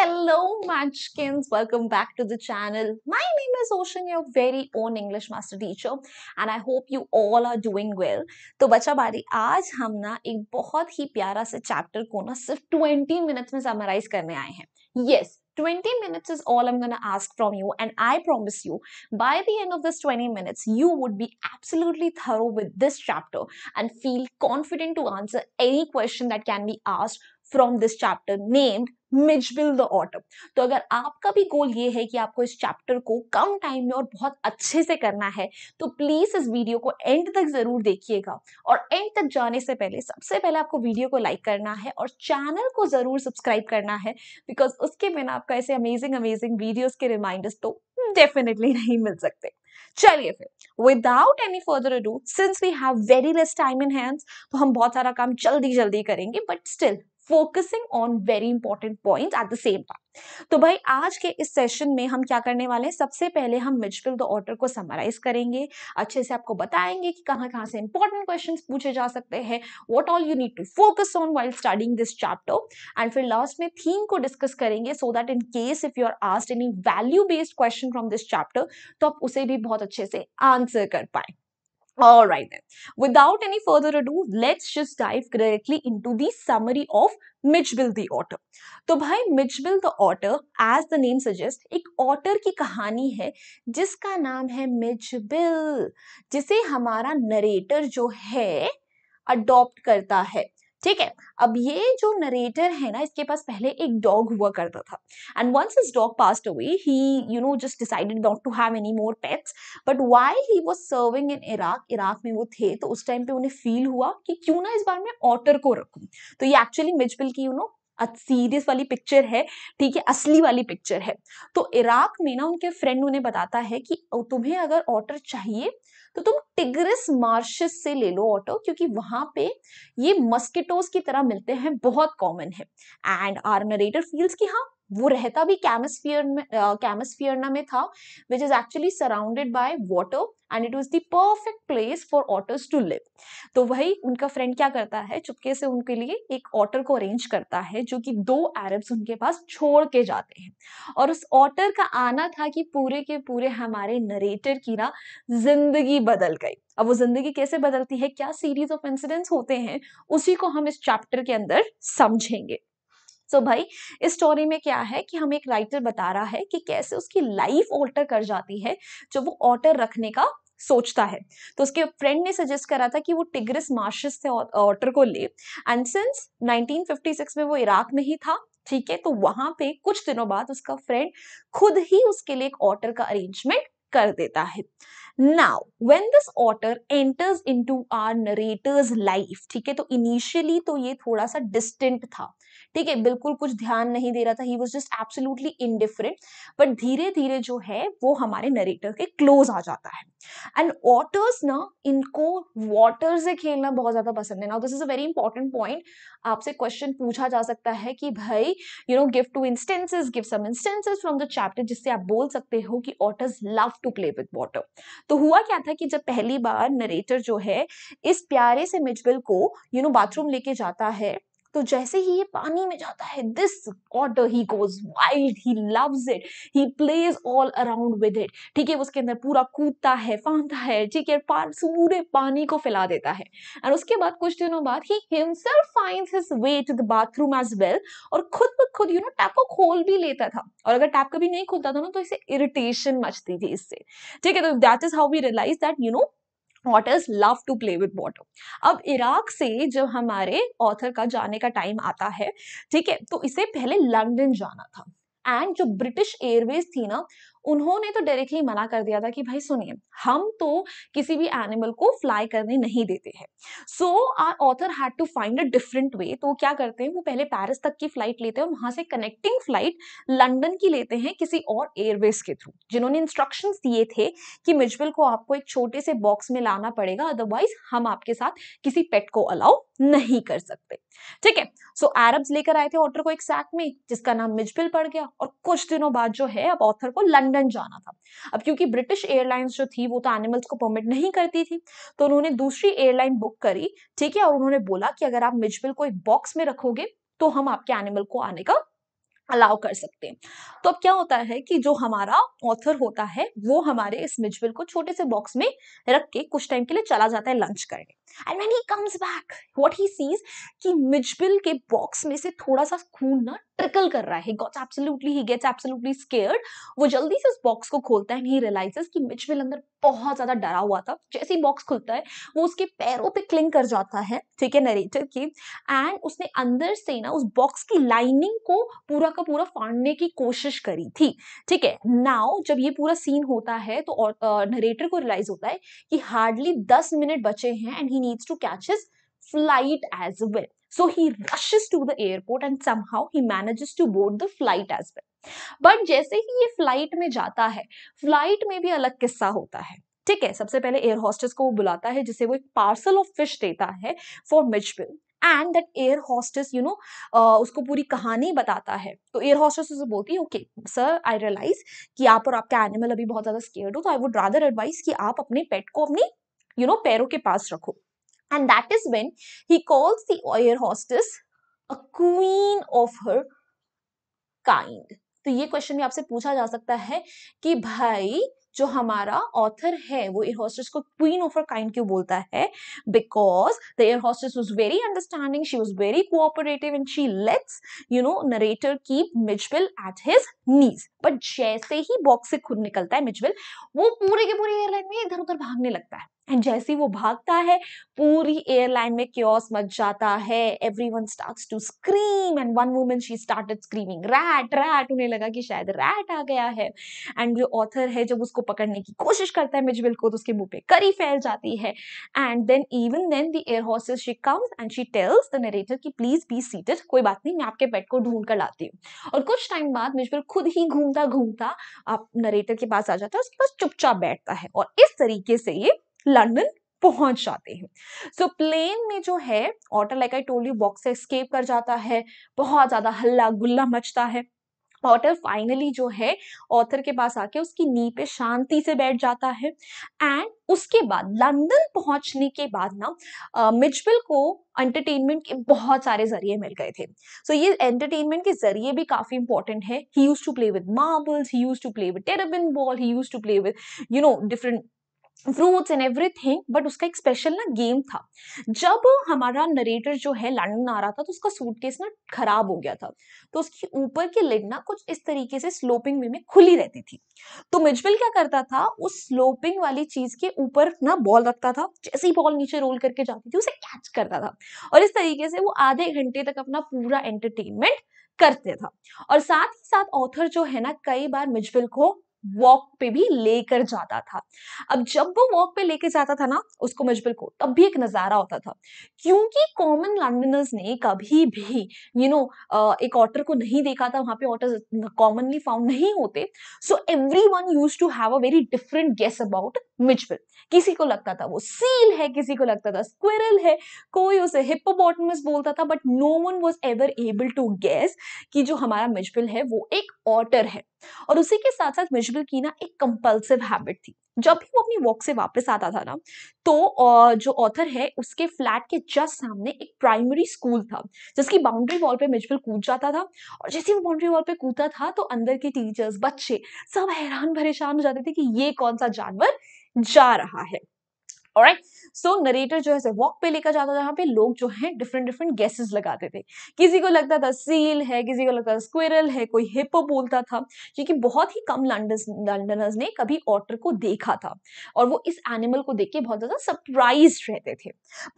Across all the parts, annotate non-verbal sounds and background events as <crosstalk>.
Hello Munchkins, welcome back to the channel. My name is Ocean, your very own English master teacher and I hope you all are doing well. So, bacha bari, आज हम ना एक बहुत ही प्यारा से chapter को ना सिर्फ 20 minutes. Yes, 20 minutes is all I'm going to ask from you. And I promise you, by the end of this 20 minutes, you would be absolutely thorough with this chapter and feel confident to answer any question that can be asked from this chapter named Mijbil the otter तो अगर आपका भी गोल ये है कि आपको इस chapter को कम टाइम में और बहुत अच्छे से करना है तो प्लीज इस वीडियो को एंड तक जरूर देखिएगा और एंड तक जाने से पहले सबसे पहले आपको वीडियो को लाइक करना है और चैनल को जरूर सब्सक्राइब करना है बिकॉज उसके बिना आपका ऐसे अमेजिंग अमेजिंग वीडियोज के रिमाइंडर्स तो डेफिनेटली नहीं मिल सकते चलिए फिर without any further do since we have very less time in hands तो हम बहुत सारा काम जल्दी जल्दी करेंगे but still focusing on very important point at the same time तो भाई आज के इस सेशन में हम क्या करने वाले हैं सबसे पहले हम मिडफिल द ऑर्डर को समराइज करेंगे अच्छे से आपको बताएंगे कि कहाँ कहाँ से इंपॉर्टेंट क्वेश्चन पूछे जा सकते हैं what all you need to focus on while starting this chapter and फिर लास्ट में थीम को डिस्कस करेंगे so that in case if you are asked any value based question from this chapter तो आप उसे भी बहुत अच्छे से आंसर कर पाए All right then. Without any further ado, let's just dive directly into the summary of Mijbil the otter तो भाई Mijbil the otter as the name suggest एक ऑटर की कहानी है जिसका नाम है मिचबिल जिसे हमारा नरेटर जो है अडॉप्ट करता है ठीक है अब ये जो नरेटर है ना इसके पास पहले एक डॉग हुआ करता था and once his dog passed away he you know just decided not to have any more pets but why he was serving in Iraq Iraq में वो थे तो उस टाइम पे उन्हें फील हुआ कि क्यों ना इस बार मैं ऑटर को रखूं तो ये एक्चुअली मिजबिल की यू नो सीरियस वाली पिक्चर है ठीक है असली वाली पिक्चर है तो इराक में ना उनके फ्रेंड उन्हें बताता है कि तुम्हें अगर ऑटर चाहिए तो तुम टिग्रिस मार्शस से ले लो ऑटो क्योंकि वहां पे ये मस्किटोज की तरह मिलते हैं बहुत कॉमन है एंड आर नरेटर फील्स की हाँ वो रहता भी कैमस्फियर में कैमस्फियरना में था which is actually surrounded by water and it was the perfect place for otters to live तो वही उनका फ्रेंड क्या करता है चुपके से उनके लिए एक ऑटर को अरेंज करता है जो कि दो एरब्स उनके पास छोड़ के जाते हैं और उस ऑटर का आना था कि पूरे के पूरे हमारे नरेटर की ना जिंदगी बदल गई अब वो जिंदगी कैसे बदलती है क्या सीरीज ऑफ इंसिडेंट्स होते हैं उसी को हम इस चैप्टर के अंदर समझेंगे सो तो so भाई इस स्टोरी में क्या है कि हमें एक राइटर बता रहा है कि कैसे उसकी लाइफ ऑल्टर कर जाती है जो वो ऑल्टर रखने का सोचता है तो उसके फ्रेंड ने सजेस्ट करा था कि वो टिग्रिस मार्शस से ऑर्डर को ले एंड सिंस 1956 में वो इराक में ही था ठीक है तो वहां पे कुछ दिनों बाद उसका फ्रेंड खुद ही उसके लिए एक ऑर्डर का अरेंजमेंट कर देता है now when this otter enters in to our narrator's life ठीक है तो इनिशियली तो ये थोड़ा सा डिस्टेंट था ठीक है बिल्कुल कुछ ध्यान नहीं दे रहा था he was just absolutely indifferent but धीरे धीरे जो है वो हमारे नरेटर के क्लोज आ जाता है एंड ऑटर्स ना इनको वॉटर से खेलना बहुत ज़्यादा पसंद है ना this is a very important point आपसे क्वेश्चन पूछा जा सकता है कि भाई you know give two instances give some instances from the chapter जिससे आप बोल सकते हो कि otters love to play with water तो हुआ क्या था कि जब पहली बार नरेटर जो है इस प्यारे से मिजबिल को यू नो बाथरूम लेके जाता है तो जैसे ही ये पानी में जाता है this otter he goes wild he loves it he plays all around with it ठीक है उसके अंदर पूरा कूदता है फांदता है ठीक है पूरे पानी को फैला देता है और उसके बाद कुछ दिनों बाद he himself find his way to the bathroom as well और खुद ब खुद यू नो टैप को खोल भी लेता था और अगर टैप कभी नहीं खुलता था ना तो इसे इरिटेशन मचती थी इससे ठीक है तो that is how we realise that you know otters love to play with water अब इराक से जब हमारे ऑथर का जाने का टाइम आता है ठीक है तो इसे पहले लंडन जाना था एंड जो ब्रिटिश एयरवेज थी ना उन्होंने तो डायरेक्टली मना कर दिया था कि भाई सुनिए हम तो किसी भी एनिमल को फ्लाई करने नहीं देते हैं so our author had to find a different way तो क्या करते हैं वो पहले पेरिस तक की फ्लाइट लेते हैं और वहां से कनेक्टिंग फ्लाइट लंडन की लेते हैं किसी और एयरवेज के थ्रू जिन्होंने इंस्ट्रक्शन दिए थे कि मिजबिल को आपको एक छोटे से बॉक्स में लाना पड़ेगा अदरवाइज हम आपके साथ किसी पेट को अलाउ नहीं कर सकते ठीक है सो अरब्स लेकर आए थे ऑथर को एक सैक में जिसका नाम मिजबिल पड़ गया और कुछ दिनों बाद जो है अब ऑथर को लंदन जाना था अब क्योंकि ब्रिटिश एयरलाइंस जो थी वो तो एनिमल्स को परमिट नहीं करती थी तो उन्होंने दूसरी एयरलाइन बुक करी ठीक है और उन्होंने बोला कि अगर आप मिजबिल को एक बॉक्स में रखोगे तो हम आपके एनिमल को आने का अलाउ कर सकते हैं तो अब क्या होता है कि जो हमारा ऑथर होता है वो हमारे इस मिजबिल को छोटे से बॉक्स में रख के कुछ टाइम के लिए चला जाता है लंच करने and when he comes back what he sees कि मिजबिल के बॉक्स में से थोड़ा सा खून ना ट्रिकल कर रहा है gets absolutely he gets absolutely scared वो जल्दी से उस बॉक्स को खोलता है एंड ही रियलाइजेस कि मिजबिल अंदर बहुत ज्यादा डरा हुआ था जैसे ही बॉक्स खुलता है वो उसके पैरों पे क्लिंग कर जाता है ठीक है नरेटर की एंड उसने अंदर से ना उस बॉक्स की लाइनिंग को पूरा का पूरा फाड़ने की कोशिश करी थी ठीक है नाउ जब ये पूरा सीन होता है तो नरेटर को रियलाइज होता है कि हार्डली दस मिनट बचे हैं and he needs to catch his flight as well. So he rushes to the airport and somehow he manages to board the flight as well. But jaise hi ye flight mein jata hai flight mein bhi alag kissa hota hai ठीक है सबसे पहले air hostess को वो बुलाता है जिसे वो एक पार्सल ऑफ फिश देता है for Mij and that air hostess you know उसको पूरी कहानी बताता है तो एयर हॉस्टेस उसे बोलती है ओके सर आई रियलाइज कि आप और आपका एनिमल अभी बहुत ज़्यादा स्केयर्ड हो तो आई वुड रादर एडवाइस कि आप अपने पेट को अपनी यू you नो know, पैरों के पास रखो And that is when he calls the air hostess a queen of her kind. तो ये क्वेश्चन भी आपसे पूछा जा सकता है कि भाई जो हमारा ऑथर है वो एयर हॉस्टेस को क्वीन ऑफ अर काइंड क्यों बोलता है because the air hostess was very understanding she was very cooperative and she lets you know narrator keep Mijbil at his knees but जैसे ही बॉक्स से खुद निकलता है मिजबिल वो पूरे के पूरे एयरलाइन में इधर उधर भागने लगता है एंड जैसे ही वो भागता है पूरी एयरलाइन में क्योस मच जाता है everyone start to scream and one women she start screaming rat rat उन्हें लगा कि शायद रैट आ गया है एंड जो ऑथर है जब उसको पकड़ने की कोशिश करता है मिजबिल को तो उसके मुंह पे करी फैल जाती है and then even then the air हॉर्सेस she comes and she tells the narrator की प्लीज बी सीटेड कोई बात नहीं मैं आपके बेड को ढूंढ कर लाती हूँ और कुछ टाइम बाद मिजबिल खुद ही घूमता घूमता आप नरेटर के पास आ जाता है उसके पास चुपचाप बैठता है और इस तरीके से ये लंदन पहुंच जाते हैं सो so, प्लेन में जो है otter like I told you box से एस्केप कर जाता है बहुत ज्यादा हल्ला गुल्ला मचता है ऑटर फाइनली जो है ऑथर के पास आके उसकी नी पे शांति से बैठ जाता है एंड उसके बाद लंदन पहुंचने के बाद ना मिजबिल को एंटरटेनमेंट के बहुत सारे जरिए मिल गए थे सो so, ये एंटरटेनमेंट के जरिए भी काफ़ी इंपॉर्टेंट है he used to play with marbles he used to play with टेरबिन ball he used to play with you know different fruits and everything but उसका एक स्पेशल ना गेम था जब हमारा नरेटर जो है लंडन आ रहा था तो उसका सूटकेस ना खराब हो गया था तो उसकी ऊपर की लिड ना कुछ इस तरीके से स्लोपिंग में, में खुली रहती थी तो मिजबिल क्या करता था उस स्लोपिंग वाली चीज के ऊपर ना बॉल रखता था जैसे ही बॉल नीचे रोल करके जाती थी उसे कैच करता था और इस तरीके से वो आधे घंटे तक अपना पूरा एंटरटेनमेंट करते था और साथ ही साथ ऑथर जो है ना कई बार मिजबिल को वॉक पे भी लेकर जाता था अब जब वो वॉक पे लेकर जाता था ना उसको मजबूर को तब भी एक नज़ारा होता था क्योंकि कॉमन लंडनर्स ने कभी भी यू you नो know, एक ऑटर को नहीं देखा था वहां पे ऑटर कॉमनली फाउंड नहीं होते so everyone used to have a very different guess about Mijbil किसी को लगता था वो सील है किसी को लगता था स्क्विरल है कोई उसे हिप्पोपोटमस बोलता था but no one was ever able to guess कि जो हमारा मिचबिल है वो एक ऑटर है और उसी के साथ साथ मिचबिल की ना एक कंपल्सिव हैबिट थी जब भी वो अपनी वॉक से वापस आता था ना तो जो ऑथर है उसके फ्लैट के जस्ट सामने एक प्राइमरी स्कूल था जिसकी बाउंड्री वॉल पे मिजबल कूद जाता था और जैसे वो बाउंड्री वॉल पे कूदता था तो अंदर के टीचर्स बच्चे सब हैरान परेशान हो जाते थे कि ये कौन सा जानवर जा रहा है और सो so, नरेटर जो है वॉक पे लेकर जाता जहाँ पे लोग जो है डिफरेंट डिफरेंट गैसेस लगाते थे किसी को लगता था सील है किसी को लगता था स्क्विरल है कोई हिपो बोलता था क्योंकि बहुत ही कम लंडन लंडनर्स ने कभी ऑटर को देखा था और वो इस एनिमल को देख के बहुत ज़्यादा सरप्राइज रहते थे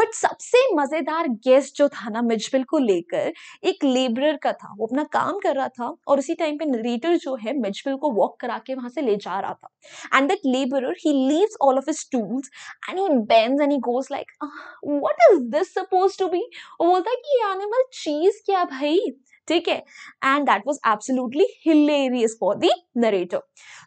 बट सबसे मज़ेदार गेस्ट जो था ना मिजबिल को लेकर एक लेबरर का था वो अपना काम कर रहा था और उसी टाइम पे नरेटर जो है मिजबिल को वॉक करा के वहां से ले जा रहा था and that labour he leaves all of his tools and he bends then he goes like what is this supposed to be वो बोलता है कि ये आने वाला चीज क्या भाई ठीक है and that was absolutely hilarious for the narrator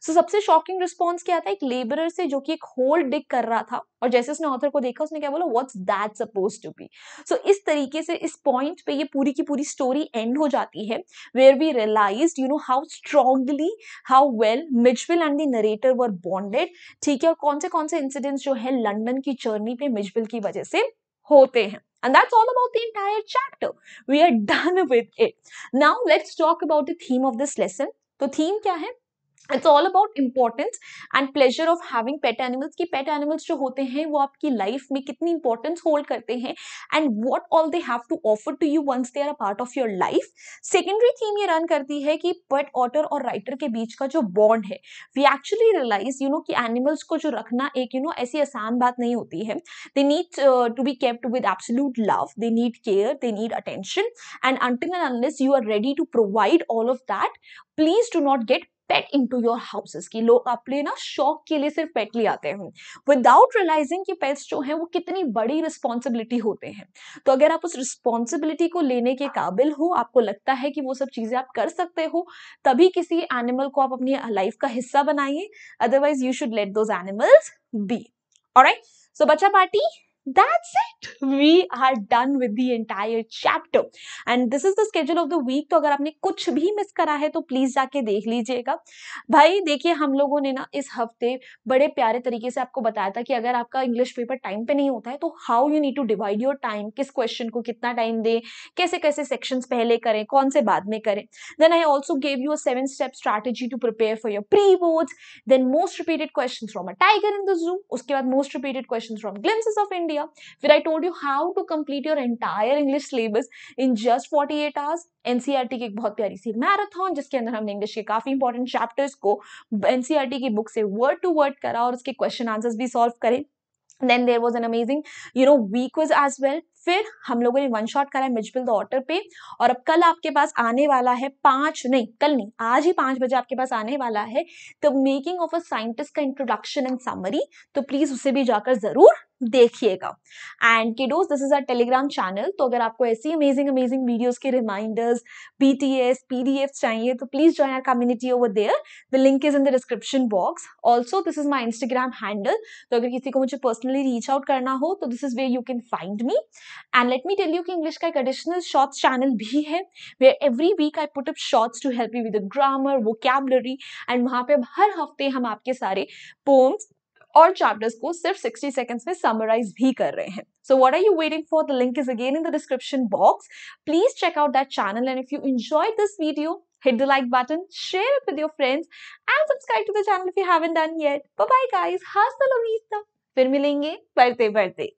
so सबसे शॉकिंग रिस्पॉन्स क्या था एक लेबरर से जो कि एक होल डिग कर रहा था और जैसे उसने ऑथर को देखा उसने क्या बोला what's that suppose to be so इस तरीके से इस पॉइंट पे ये पूरी की पूरी स्टोरी एंड हो जाती है where we realise you know how strongly how well Mijbil and the narrator were bonded ठीक है और कौन से कौन से इंसिडेंट्स जो है लंडन की जर्नी पे मिजबिल की वजह से होते हैं And that's all about the entire chapter. We are <laughs> done with it. Now let's talk about the theme of this lesson. So theme kya hai? It's all about importance and pleasure of having pet animals की pet animals जो होते हैं वो आपकी life में कितनी importance hold करते हैं and what all they have to offer to you once they are a part of your life secondary theme ये रन करती है कि पेट ऑटर और राइटर के बीच का जो बॉन्ड है we actually realise you know कि एनिमल्स को जो रखना एक यू you नो know, ऐसी आसान बात नहीं होती है they need to be kept with absolute love they need care they need attention and until and unless you are ready to provide all of that please do not get pet into your houses की लोग अपने ना शौक के लिए सिर्फ पेट ले आते हैं विदाउट रियलाइजिंग कि पेट्स जो हैं वो कितनी बड़ी रिस्पॉन्सिबिलिटी होते हैं तो अगर आप उस रिस्पॉन्सिबिलिटी को लेने के काबिल हो आपको लगता है कि वो सब चीज़ें आप कर सकते हो तभी किसी एनिमल को आप अपनी लाइफ का हिस्सा बनाइए otherwise you should let those animals be और सो बच्चा party that's it we are done with the entire chapter and this is the schedule of the week तो अगर आपने कुछ भी miss करा है तो please जाके देख लीजिएगा भाई देखिए हम लोगों ने ना इस हफ्ते बड़े प्यारे तरीके से आपको बताया था कि अगर आपका English paper time पे नहीं होता है तो how you need to divide your time किस question को कितना time दें कैसे कैसे sections पहले करें कौन से बाद में करें then I also gave you a seven step strategy to prepare for your pre-boards then most repeated questions from a tiger in the zoo उसके बाद most repeated questions from glimpses of India India, where I told you how to complete your entire English syllabus in just 48 hours. NCERT e की एक बहुत प्यारी सी marathon जिसके अंदर हमने English के काफी इंपॉर्टेंट चैप्टर्स को एनसीईआरटी e की बुक से वर्ड टू वर्ड करा और उसके क्वेश्चन आंसर्स भी सॉल्व करें then there was an amazing you know week was as well फिर हम लोगों ने वन शॉट करा है मिजबिल द पे और अब कल आपके पास आने वाला है पांच नहीं कल नहीं आज ही पांच बजे आपके पास आने वाला है the making of a scientist का इंट्रोडक्शन एंड समरी तो प्लीज़ उसे भी जाकर ज़रूर देखिएगा and kiddos this is our Telegram channel तो अगर आपको ऐसी अमेजिंग अमेजिंग वीडियोस के reminders B T S P D F चाहिए तो please join our community over there the link is in the description box also this is my Instagram handle तो अगर किसी को मुझे पर्सनली रीच आउट करना हो तो this is way you can find me and let me tell you कि English का एक एडिशनल शॉर्ट्स चैनल भी है where every week I put up shorts to help you with grammar vocabulary and वहाँ पे अब हर हफ्ते हम आपके सारे पोम्स और चैप्टर्स को सिर्फ 60 सेकेंड्स में समराइज भी कर रहे हैं so what are you waiting for the link is again in the description box please check out that channel and if you enjoy this video hit the like button, share it with your friends, and subscribe to the channel if you haven't done yet. Bye bye, guys. Hasta la vista. फिर मिलेंगे बढ़ते बढ़ते